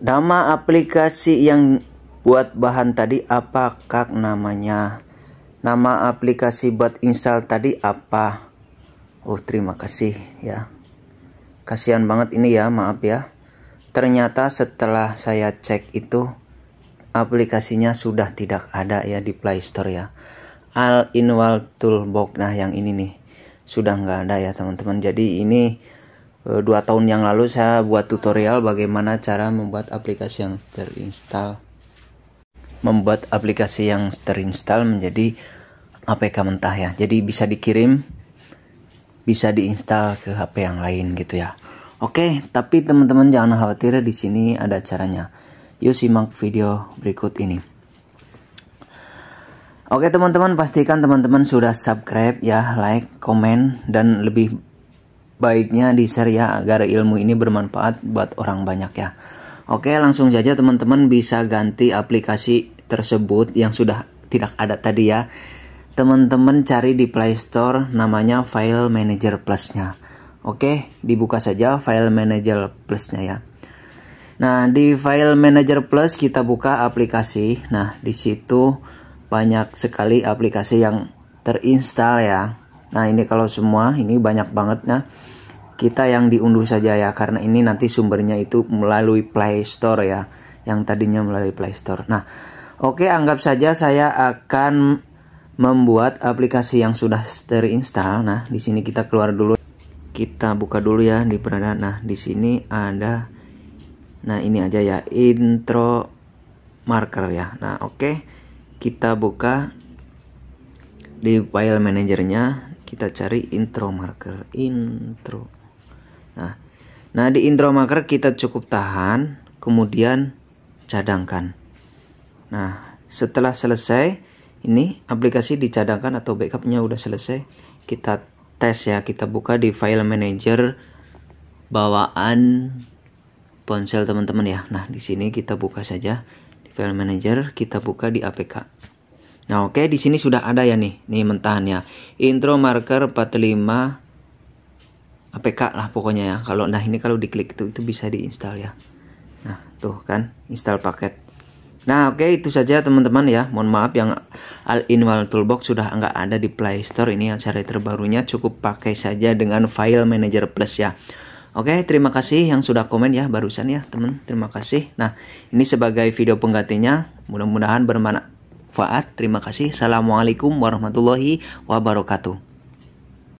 Nama aplikasi yang buat bahan tadi apa kak namanya? Nama aplikasi buat install tadi apa? Oh, terima kasih ya. Kasihan banget ini ya, maaf ya. Ternyata setelah saya cek itu aplikasinya sudah tidak ada ya di Play Store ya. All in one Toolbox nah yang ini nih sudah nggak ada ya teman-teman. Jadi ini Eh, dua tahun yang lalu saya buat tutorial bagaimana cara membuat aplikasi yang terinstall membuat aplikasi yang terinstall menjadi APK mentah ya jadi bisa dikirim bisa diinstal ke HP yang lain gitu ya oke tapi teman-teman jangan khawatir di sini ada caranya yuk simak video berikut ini Oke teman-teman pastikan teman-teman sudah subscribe ya, like, komen dan lebih baiknya di-share ya agar ilmu ini bermanfaat buat orang banyak ya. Oke, langsung saja teman-teman bisa ganti aplikasi tersebut yang sudah tidak ada tadi ya. Teman-teman cari di Play Store namanya File Manager Plus-nya. Oke, dibuka saja File Manager Plus-nya ya. Nah, di File Manager Plus kita buka aplikasi. Nah, di situ banyak sekali aplikasi yang terinstall ya. Nah, ini kalau semua ini banyak banget nah kita yang diunduh saja ya karena ini nanti sumbernya itu melalui Play Store ya yang tadinya melalui Play Store. Nah, oke okay, anggap saja saya akan membuat aplikasi yang sudah terinstall. Nah, di sini kita keluar dulu. Kita buka dulu ya di peradaan. Nah, di sini ada nah ini aja ya intro marker ya. Nah, oke. Okay. Kita buka di file manajernya kita cari intro marker intro Nah, nah di marker kita cukup tahan, kemudian cadangkan. Nah, setelah selesai ini aplikasi dicadangkan atau backupnya udah selesai, kita tes ya, kita buka di file manager bawaan ponsel teman-teman ya. Nah, di sini kita buka saja di file manager, kita buka di APK. Nah, oke, di sini sudah ada ya nih, nih mentahannya. Intro marker 45 APK lah pokoknya ya kalau nah ini kalau diklik itu itu bisa diinstal ya nah tuh kan install paket nah oke okay, itu saja teman-teman ya mohon maaf yang all in one toolbox sudah enggak ada di Play Store ini yang seri terbarunya cukup pakai saja dengan file manager plus ya Oke, okay, terima kasih yang sudah komen ya barusan ya, teman. Terima kasih. Nah, ini sebagai video penggantinya. Mudah-mudahan bermanfaat. Terima kasih. Assalamualaikum warahmatullahi wabarakatuh.